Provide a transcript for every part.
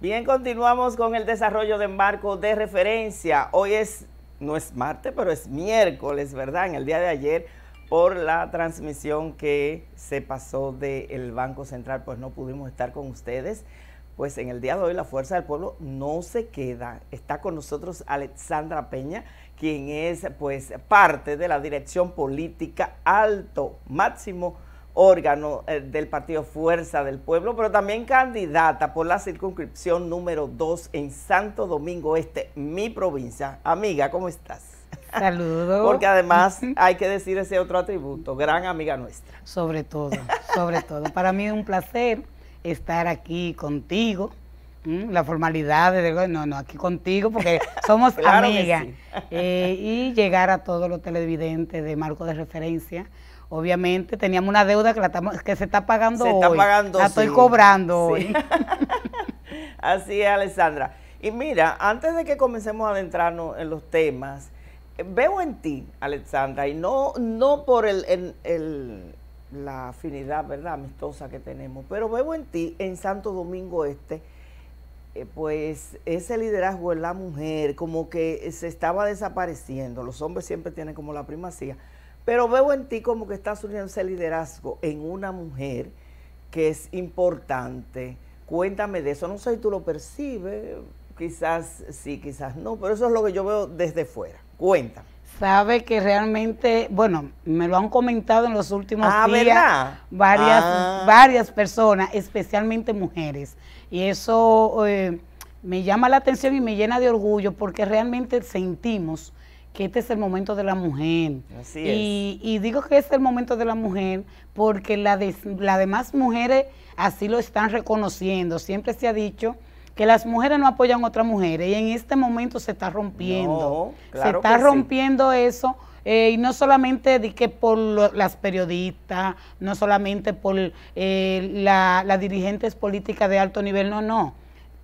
Bien, continuamos con el desarrollo de marco de referencia. Hoy es, no es martes, pero es miércoles, ¿verdad? En el día de ayer, por la transmisión que se pasó del Banco Central, pues no pudimos estar con ustedes. Pues en el día de hoy la Fuerza del Pueblo no se queda. Está con nosotros Alexandra Peña, quien es pues parte de la dirección política alto, máximo órgano eh, del partido Fuerza del Pueblo, pero también candidata por la circunscripción número 2 en Santo Domingo Este, mi provincia. Amiga, ¿cómo estás? Saludos. Porque además hay que decir ese otro atributo, gran amiga nuestra. Sobre todo, sobre todo. Para mí es un placer estar aquí contigo. La formalidad, de, no, no, aquí contigo porque somos claro amigas. Eh, y llegar a todos los televidentes de Marco de Referencia Obviamente teníamos una deuda que, la que se está pagando se está pagando, La estoy cobrando hoy. Así es, Alexandra. Y mira, antes de que comencemos a adentrarnos en los temas, eh, veo en ti, Alexandra, y no, no por el, el, la afinidad ¿verdad? amistosa que tenemos, pero veo en ti, en Santo Domingo Este, eh, pues ese liderazgo en la mujer como que se estaba desapareciendo, los hombres siempre tienen como la primacía, pero veo en ti como que estás uniendo ese liderazgo en una mujer que es importante. Cuéntame de eso. No sé si tú lo percibes, quizás sí, quizás no, pero eso es lo que yo veo desde fuera. Cuéntame. Sabe que realmente, bueno, me lo han comentado en los últimos ah, días varias ah. varias personas, especialmente mujeres, y eso eh, me llama la atención y me llena de orgullo porque realmente sentimos que este es el momento de la mujer. Así y, es. y digo que es el momento de la mujer porque las de, demás mujeres así lo están reconociendo. Siempre se ha dicho que las mujeres no apoyan a otras mujeres y en este momento se está rompiendo. se está rompiendo eso. Eh, y no solamente por las periodistas, no solamente por eh, las dirigentes políticas de alto nivel, no, no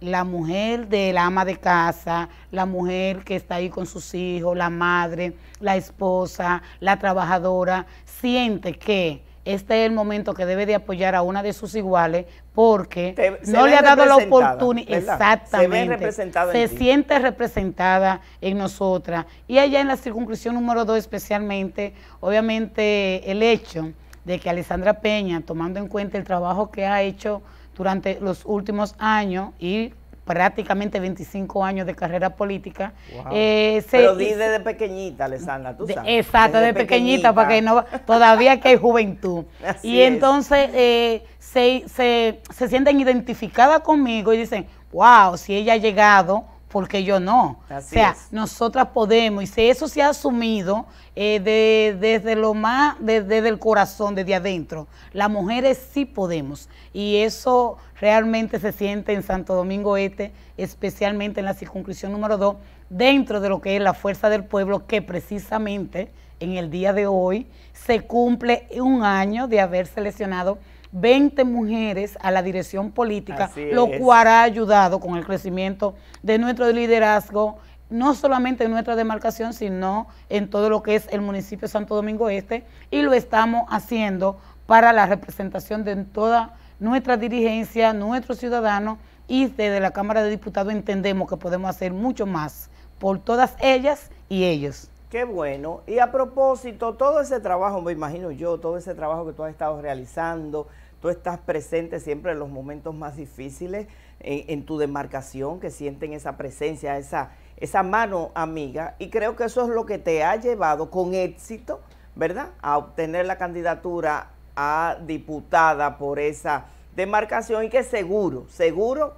la mujer de la ama de casa, la mujer que está ahí con sus hijos, la madre, la esposa, la trabajadora, siente que este es el momento que debe de apoyar a una de sus iguales porque no le ha dado la oportunidad. Exactamente. Se, se siente representada en nosotras. Y allá en la circuncisión número dos especialmente, obviamente el hecho de que Alessandra Peña, tomando en cuenta el trabajo que ha hecho durante los últimos años y prácticamente 25 años de carrera política. Eh, se, Pero di desde pequeñita, Alessandra, tú sabes. exacto, desde de pequeñita, para que no, todavía que hay juventud. y entonces eh, se, se, se sienten identificadas conmigo y dicen, wow, si ella ha llegado porque yo no. o sea, nosotras podemos, y si eso se ha asumido eh, desde lo más, desde, el corazón, desde adentro, las mujeres sí podemos. Y eso realmente se siente en Santo Domingo Este, especialmente en la circunscripción número 2, dentro de lo que es la fuerza del pueblo, que precisamente en el día de hoy se cumple un año de haber seleccionado 20 mujeres a la dirección política, lo cual ha ayudado con el crecimiento de nuestro liderazgo, no solamente en nuestra demarcación, sino en todo lo que es el municipio de Santo Domingo Este, y lo estamos haciendo para la representación de toda nuestra dirigencia, nuestros ciudadanos, y desde la Cámara de Diputados entendemos que podemos hacer mucho más por todas ellas y ellos. Qué bueno. Y a propósito, todo ese trabajo, me imagino yo, todo ese trabajo que tú has estado realizando, tú estás presente siempre en los momentos más difíciles en, tu demarcación, que sienten esa presencia, esa, esa mano amiga. Y creo que eso es lo que te ha llevado con éxito, ¿verdad?, a obtener la candidatura a diputada por esa demarcación y que seguro, seguro,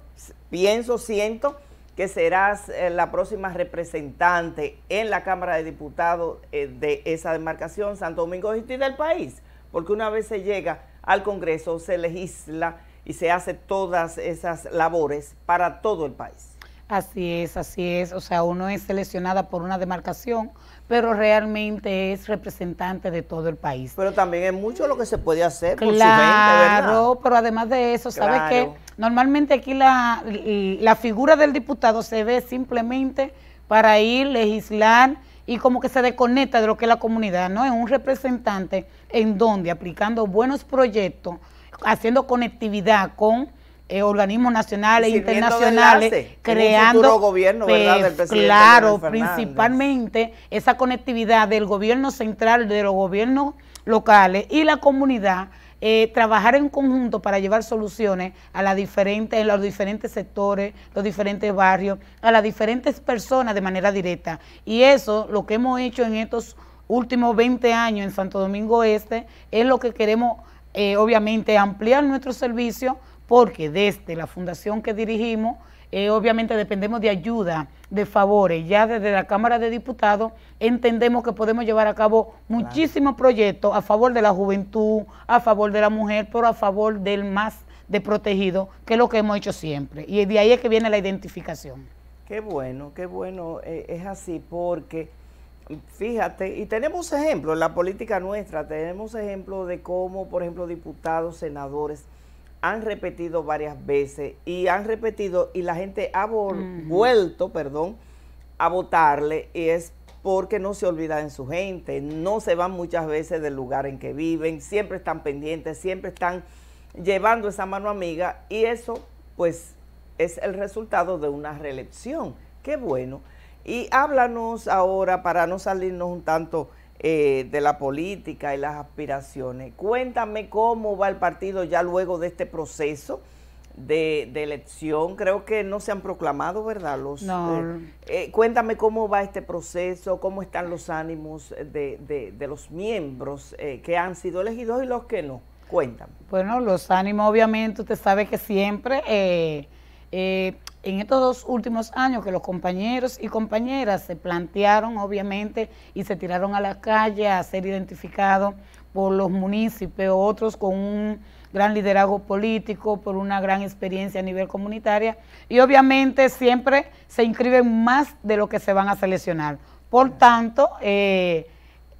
pienso, siento que serás eh, la próxima representante en la Cámara de Diputados eh, de esa demarcación, Santo Domingo Este del país, porque una vez se llega al Congreso se legisla y se hace todas esas labores para todo el país. Así es, así es. O sea, uno es seleccionada por una demarcación, pero realmente es representante de todo el país. Pero también es mucho lo que se puede hacer claro, su Claro, pero además de eso, ¿sabes qué? Normalmente aquí la, la figura del diputado se ve simplemente para ir, legislar y como que se desconecta de lo que es la comunidad, ¿no? Es un representante en donde aplicando buenos proyectos, haciendo conectividad con eh, organismos nacionales e internacionales creando gobierno ¿verdad? claro principalmente esa conectividad del gobierno central de los gobiernos locales y la comunidad eh, trabajar en conjunto para llevar soluciones a las diferentes, los diferentes sectores, los diferentes barrios, a las diferentes personas de manera directa. Y eso, lo que hemos hecho en estos últimos 20 años en Santo Domingo Este, es lo que queremos, eh, obviamente, ampliar nuestro servicio porque desde la fundación que dirigimos, eh, obviamente dependemos de ayuda, de favores. Ya desde la Cámara de Diputados entendemos que podemos llevar a cabo muchísimos proyectos a favor de la juventud, a favor de la mujer, pero a favor del más de protegido, que es lo que hemos hecho siempre. Y de ahí es que viene la identificación. Qué bueno, qué bueno eh, es así, porque fíjate, y tenemos ejemplos en la política nuestra, tenemos ejemplos de cómo, por ejemplo, diputados, senadores, han repetido varias veces y han repetido y la gente ha vuelto, perdón, a votarle y es porque no se olvida en su gente, no se van muchas veces del lugar en que viven, siempre están pendientes, siempre están llevando esa mano amiga y eso pues es el resultado de una reelección. Qué bueno. Y háblanos ahora para no salirnos un tanto eh, de la política y las aspiraciones. Cuéntame cómo va el partido ya luego de este proceso de, de elección. Creo que no se han proclamado, ¿verdad? Los, no. Eh, eh, cuéntame cómo va este proceso, cómo están los ánimos de, de los miembros que han sido elegidos y los que no. Cuéntame. Bueno, los ánimos, obviamente, usted sabe que siempre en estos dos últimos años que los compañeros y compañeras se plantearon, obviamente, y se tiraron a la calle a ser identificados por los municipios, otros con un gran liderazgo político, por una gran experiencia a nivel comunitaria, y obviamente siempre se inscriben más de lo que se van a seleccionar. Por tanto, eh,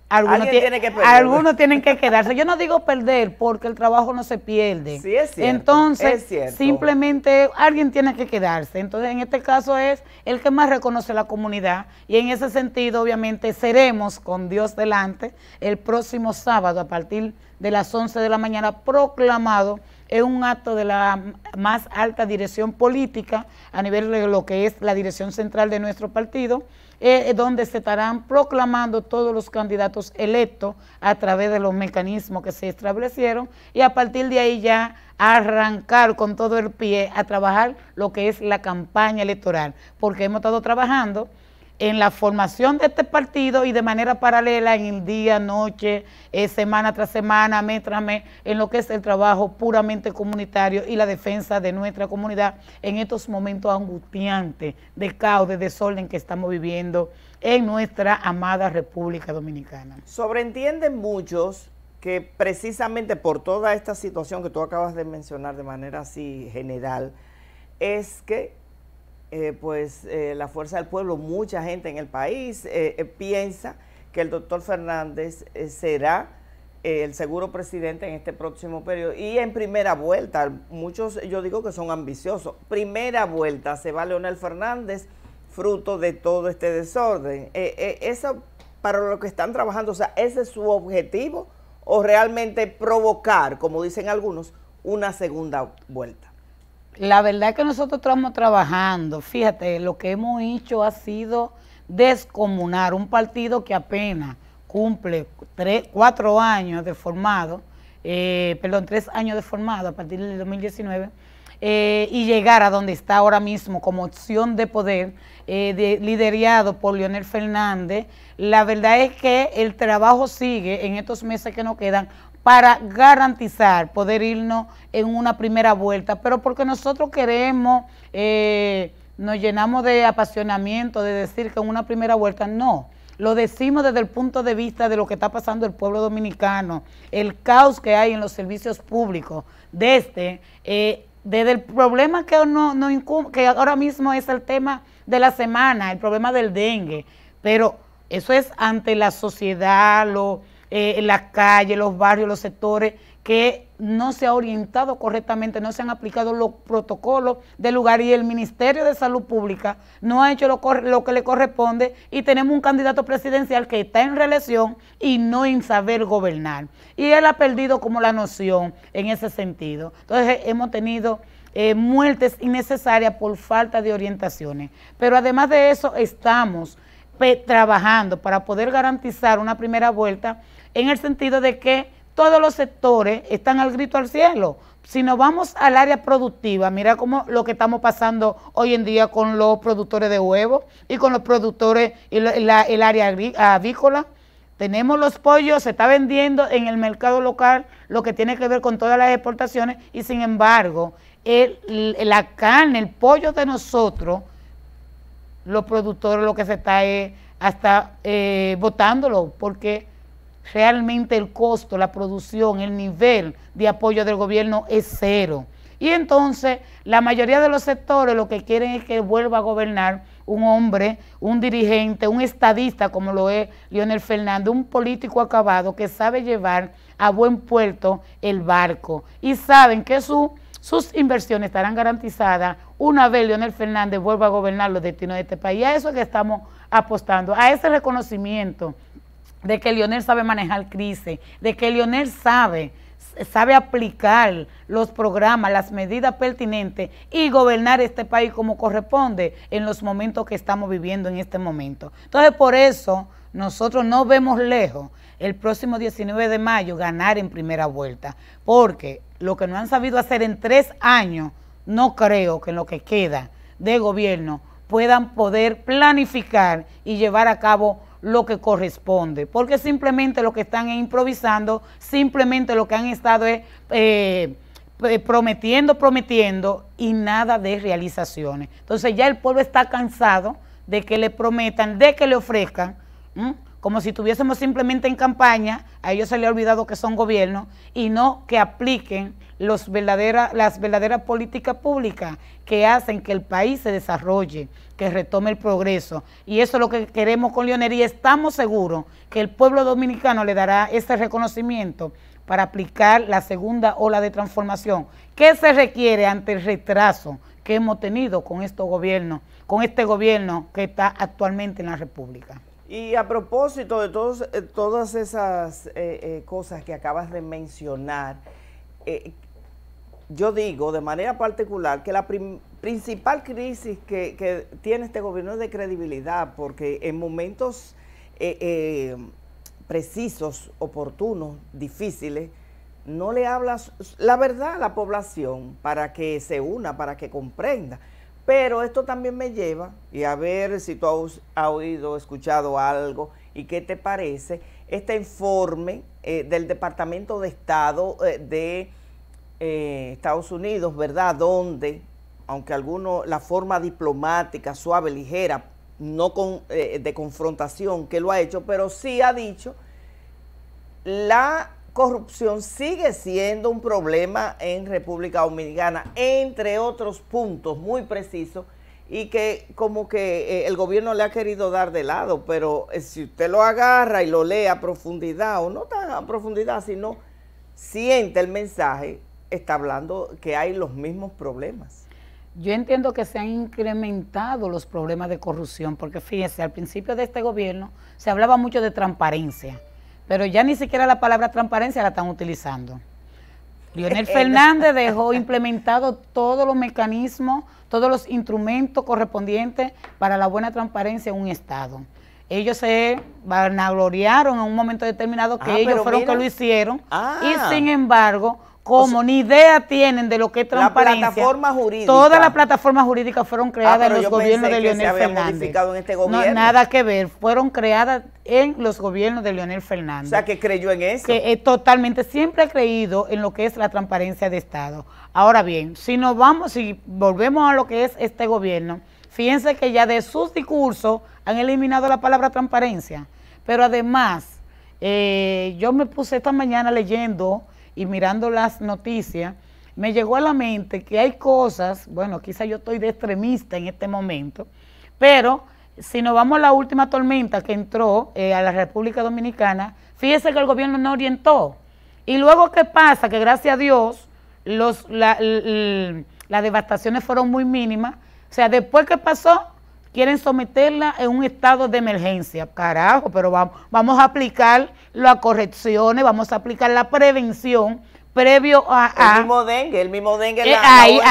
algunos, tiene que algunos tienen que quedarse. Yo no digo perder porque el trabajo no se pierde. Sí, es cierto. Entonces, simplemente alguien tiene que quedarse. Entonces, en este caso es el que más reconoce la comunidad y en ese sentido, obviamente, seremos con Dios delante el próximo sábado a partir de las 11 de la mañana proclamado en un acto de la más alta dirección política a nivel de lo que es la dirección central de nuestro partido eh, eh, donde se estarán proclamando todos los candidatos electos a través de los mecanismos que se establecieron y a partir de ahí ya arrancar con todo el pie a trabajar lo que es la campaña electoral, porque hemos estado trabajando en la formación de este partido y de manera paralela en el día, noche, eh, semana tras semana, mes tras mes, en lo que es el trabajo puramente comunitario y la defensa de nuestra comunidad en estos momentos angustiantes de caos, de desorden que estamos viviendo en nuestra amada República Dominicana. Sobreentienden muchos que precisamente por toda esta situación que tú acabas de mencionar de manera así general, es que eh, pues eh, la fuerza del pueblo, mucha gente en el país eh, piensa que el doctor Fernández será el seguro presidente en este próximo periodo y en primera vuelta, muchos yo digo que son ambiciosos, primera vuelta se va Leonel Fernández fruto de todo este desorden. eso para lo que están trabajando, o sea, ese es su objetivo o realmente provocar, como dicen algunos, una segunda vuelta. La verdad es que nosotros estamos trabajando. Fíjate, lo que hemos hecho ha sido descomunar un partido que apenas cumple cuatro años de formado, eh, perdón, tres años de formado a partir del 2019 eh, y llegar a donde está ahora mismo como opción de poder, eh, liderado por Leonel Fernández, la verdad es que el trabajo sigue en estos meses que nos quedan para garantizar poder irnos en una primera vuelta, pero porque nosotros queremos, eh, nos llenamos de apasionamiento, de decir que en una primera vuelta no lo decimos desde el punto de vista de lo que está pasando el pueblo dominicano, el caos que hay en los servicios públicos, desde este, eh, desde el problema que, no, que ahora mismo es el tema de la semana, el problema del dengue, pero eso es ante la sociedad, lo, eh, la calle, los barrios, los sectores que no se ha orientado correctamente, no se han aplicado los protocolos del lugar y el Ministerio de Salud Pública no ha hecho lo, que le corresponde y tenemos un candidato presidencial que está en reelección y no en saber gobernar. Y él ha perdido como la noción en ese sentido. Entonces hemos tenido eh, muertes innecesarias por falta de orientaciones. Pero además de eso estamos trabajando para poder garantizar una primera vuelta en el sentido de que todos los sectores están al grito al cielo. Si nos vamos al área productiva, mira cómo lo que estamos pasando hoy en día con los productores de huevos y con los productores y el área avícola. Tenemos los pollos, se está vendiendo en el mercado local lo que tiene que ver con todas las exportaciones y sin embargo la carne, el pollo de nosotros, los productores lo que se está es eh, hasta eh, botándolo porque realmente el costo, la producción, el nivel de apoyo del gobierno es cero. Y entonces la mayoría de los sectores lo que quieren es que vuelva a gobernar un hombre, un dirigente, un estadista como lo es Leonel Fernández, un político acabado que sabe llevar a buen puerto el barco. Y saben que sus inversiones estarán garantizadas una vez Leonel Fernández vuelva a gobernar los destinos de este país. Y a eso es que estamos apostando, a ese reconocimiento de que Lionel sabe manejar crisis, de que Lionel sabe, sabe aplicar los programas, las medidas pertinentes y gobernar este país como corresponde en los momentos que estamos viviendo en este momento. Entonces, por eso nosotros no vemos lejos el próximo 19 de mayo ganar en primera vuelta, porque lo que no han sabido hacer en tres años, no creo que en lo que queda de gobierno puedan poder planificar y llevar a cabo lo que corresponde, porque simplemente lo que están improvisando, simplemente lo que han estado es, eh, eh, prometiendo, prometiendo y nada de realizaciones. Entonces ya el pueblo está cansado de que le prometan, de que le ofrezcan como si tuviésemos simplemente en campaña, a ellos se les ha olvidado que son gobierno, y no que apliquen las verdaderas políticas públicas que hacen que el país se desarrolle, que retome el progreso. Y eso es lo que queremos con Leonel y estamos seguros que el pueblo dominicano le dará ese reconocimiento para aplicar la segunda ola de transformación. ¿Qué se requiere ante el retraso que hemos tenido con, con este gobierno que está actualmente en la República? Y a propósito de todos, eh, todas esas eh, eh, cosas que acabas de mencionar, yo digo de manera particular que la principal crisis que, que, tiene este gobierno es de credibilidad, porque en momentos precisos, oportunos, difíciles, no le hablas la verdad a la población para que se una, para que comprenda. Pero esto también me lleva, y a ver si tú has oído, escuchado algo y qué te parece, este informe eh, del Departamento de Estado eh, de eh, Estados Unidos, ¿verdad? Donde, aunque alguno, la forma diplomática, suave, ligera, no de confrontación que lo ha hecho, pero sí ha dicho la corrupción sigue siendo un problema en República Dominicana, entre otros puntos muy precisos y que como que eh, el gobierno le ha querido dar de lado, pero eh, si usted lo agarra y lo lee a profundidad, o no tan a profundidad, sino siente el mensaje, está hablando que hay los mismos problemas. Yo entiendo que se han incrementado los problemas de corrupción, porque fíjese, al principio de este gobierno se hablaba mucho de transparencia pero ya ni siquiera la palabra transparencia la están utilizando. Lionel eh, eh, Fernández dejó implementado todos los mecanismos, todos los instrumentos correspondientes para la buena transparencia en un Estado. Ellos se vanagloriaron en un momento determinado que ah, ellos fueron los que lo hicieron y ah. sin embargo ¿Cómo? ni idea tienen de lo que es transparencia. La jurídica. Todas las plataformas jurídicas fueron ah, creadas en los gobiernos de Leonel Fernández. En este gobierno. nada que ver. Fueron creadas en los gobiernos de Leonel Fernández. O sea, que creyó en eso. Que eh, totalmente siempre ha creído en lo que es la transparencia de Estado. Ahora bien, si nos vamos, y volvemos a lo que es este gobierno, fíjense que ya de sus discursos han eliminado la palabra transparencia. Pero además, eh, yo me puse esta mañana leyendo y mirando las noticias, me llegó a la mente que hay cosas, bueno, quizá yo estoy de extremista en este momento, pero si nos vamos a la última tormenta que entró eh, a la República Dominicana, fíjese que el gobierno no orientó. Y luego, ¿qué pasa? Que gracias a Dios, los, las devastaciones fueron muy mínimas. O sea, después ¿Qué pasó, quieren someterla en un estado de emergencia. Carajo, pero vamos, vamos a aplicar las correcciones, vamos a aplicar la prevención previo a... el mismo dengue, el mismo dengue. Eh, la, ahí, OMS,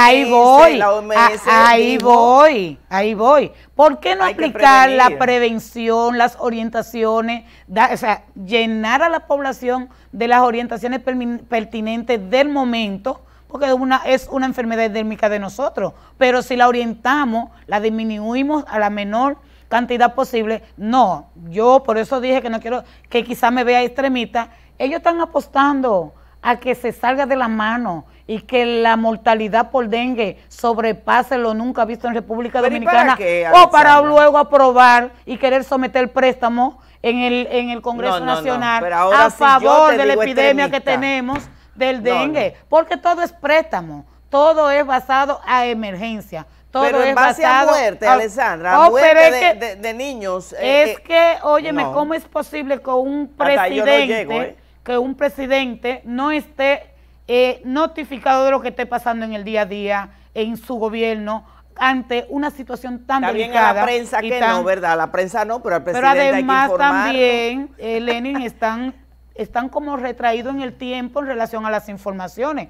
ahí voy, ahí voy, ahí voy. ¿Por qué no aplicar la prevención, las orientaciones, o sea, llenar a la población de las orientaciones pertinentes del momento? porque es una enfermedad endémica de nosotros, pero si la orientamos, la disminuimos a la menor cantidad posible, no, yo por eso dije que no quiero que quizás me vea extremista, ellos están apostando a que se salga de la mano y que la mortalidad por dengue sobrepase lo nunca visto en República Dominicana o para luego aprobar y querer someter préstamo en el, en el Congreso Nacional a favor de la epidemia que tenemos del dengue, porque todo es préstamo, todo es basado a emergencia. Todo pero en base a muerte, Alessandra, a oh, de, niños. Eh, es eh, que, óyeme, ¿cómo es posible que un presidente, ¿eh? que un presidente no esté eh, notificado de lo que esté pasando en el día a día, en su gobierno, ante una situación tan delicada. También a la prensa que no, ¿verdad? La prensa no, pero al presidente Pero además también, Lenin, están están como retraídos en el tiempo en relación a las informaciones.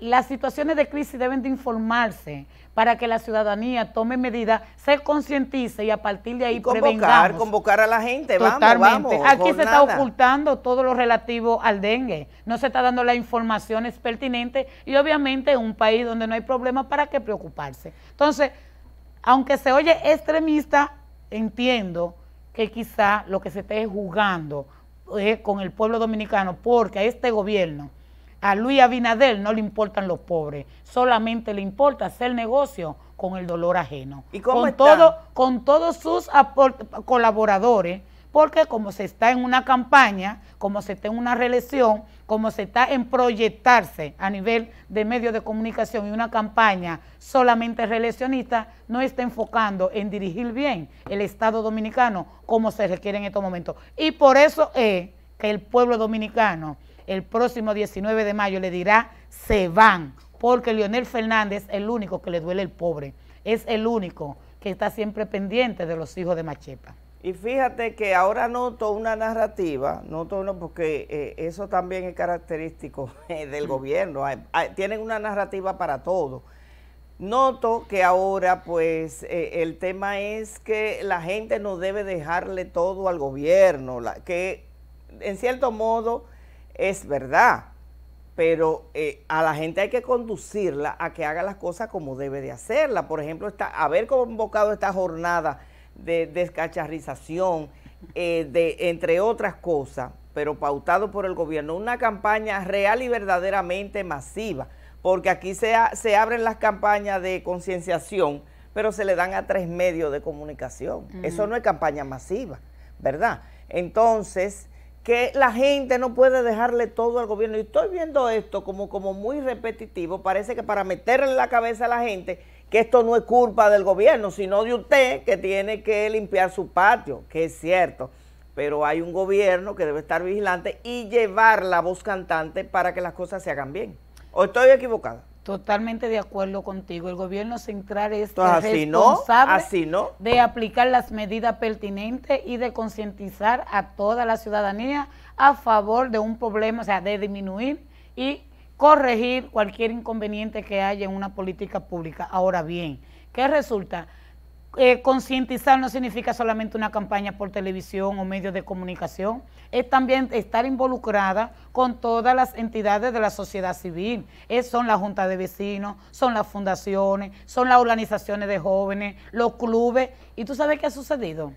Las situaciones de crisis deben de informarse para que la ciudadanía tome medidas, se concientice y a partir de ahí y convocar, convocar a la gente, vamos, vamos. Aquí se está ocultando todo lo relativo al dengue, no se está dando las informaciones pertinentes y obviamente en un país donde no hay problema, ¿para qué preocuparse? Entonces, aunque se oye extremista, entiendo que quizá lo que se esté jugando eh, con el pueblo dominicano, porque a este gobierno, a Luis Abinader no le importan los pobres, solamente le importa hacer negocio con el dolor ajeno. ¿Y con todo, con todos sus colaboradores, porque como se está en una campaña, como se está en una reelección, como se está en proyectarse a nivel de medios de comunicación y una campaña solamente reeleccionista, no está enfocando en dirigir bien el Estado dominicano como se requiere en estos momentos. Y por eso es que el pueblo dominicano el próximo 19 de mayo le dirá, se van, porque Leonel Fernández es el único que le duele el pobre, es el único que está siempre pendiente de los hijos de Machepa. Y fíjate que ahora noto una narrativa, noto uno porque eh, eso también es característico del gobierno, tienen una narrativa para todo. Noto que ahora pues eh, el tema es que la gente no debe dejarle todo al gobierno, que en cierto modo es verdad, pero eh, a la gente hay que conducirla a que haga las cosas como debe de hacerla. Por ejemplo, haber convocado esta jornada de descacharrización, eh, de, entre otras cosas, pero pautado por el gobierno, una campaña real y verdaderamente masiva, porque aquí se, se abren las campañas de concienciación, pero se le dan a tres medios de comunicación. Eso no es campaña masiva, ¿verdad? Entonces, que la gente no puede dejarle todo al gobierno. Y estoy viendo esto como, como muy repetitivo, parece que para meterle en la cabeza a la gente que esto no es culpa del gobierno, sino de usted que tiene que limpiar su patio, que es cierto. Pero hay un gobierno que debe estar vigilante y llevar la voz cantante para que las cosas se hagan bien. ¿O estoy equivocada? Totalmente de acuerdo contigo. El gobierno central es responsable de aplicar las medidas pertinentes y de concientizar a toda la ciudadanía a favor de un problema, o sea, de disminuir y corregir cualquier inconveniente que haya en una política pública. Ahora bien, ¿qué resulta? Eh, concientizar no significa solamente una campaña por televisión o medios de comunicación, es también estar involucrada con todas las entidades de la sociedad civil. son la Junta de Vecinos, son las fundaciones, son las organizaciones de jóvenes, los clubes. ¿Y tú sabes qué ha sucedido?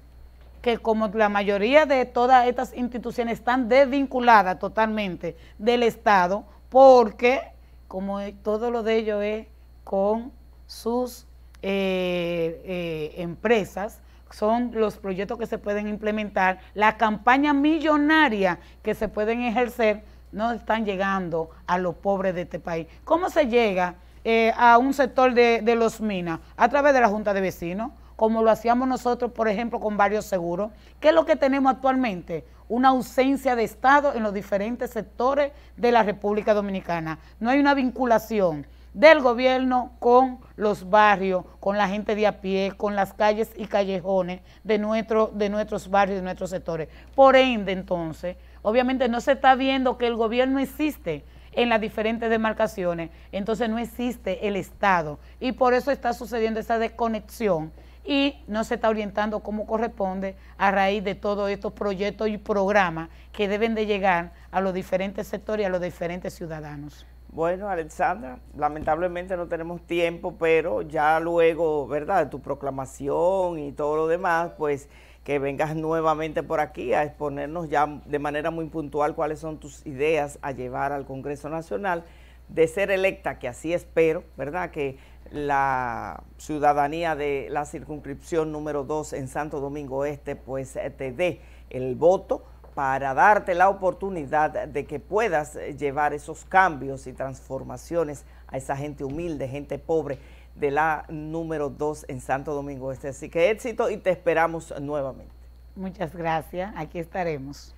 que como la mayoría de todas estas instituciones están desvinculadas totalmente del Estado, porque como todo lo de ellos es con sus eh, eh, empresas, son los proyectos que se pueden implementar, la campaña millonaria que se pueden ejercer, no están llegando a los pobres de este país. ¿Cómo se llega eh, a un sector de, de los minas? A través de la Junta de Vecinos como lo hacíamos nosotros, por ejemplo, con varios seguros. ¿Qué es lo que tenemos actualmente? Una ausencia de Estado en los diferentes sectores de la República Dominicana. No hay una vinculación del gobierno con los barrios, con la gente de a pie, con las calles y callejones de, nuestro, de nuestros barrios, de nuestros sectores. Por ende, entonces, obviamente no se está viendo que el gobierno existe en las diferentes demarcaciones, entonces no existe el Estado y por eso está sucediendo esa desconexión y no se está orientando como corresponde a raíz de todos estos proyectos y programas que deben de llegar a los diferentes sectores y a los diferentes ciudadanos. Bueno, Alexandra, lamentablemente no tenemos tiempo, pero ya luego, ¿verdad?, de tu proclamación y todo lo demás, pues que vengas nuevamente por aquí a exponernos ya de manera muy puntual cuáles son tus ideas a llevar al Congreso Nacional de ser electa, que así espero, ¿verdad? Que la ciudadanía de la circunscripción número 2 en Santo Domingo Este, pues eh, te dé el voto para darte la oportunidad de que puedas eh, llevar esos cambios y transformaciones a esa gente humilde, gente pobre de la número 2 en Santo Domingo Este. Así que éxito y te esperamos nuevamente. Muchas gracias, aquí estaremos.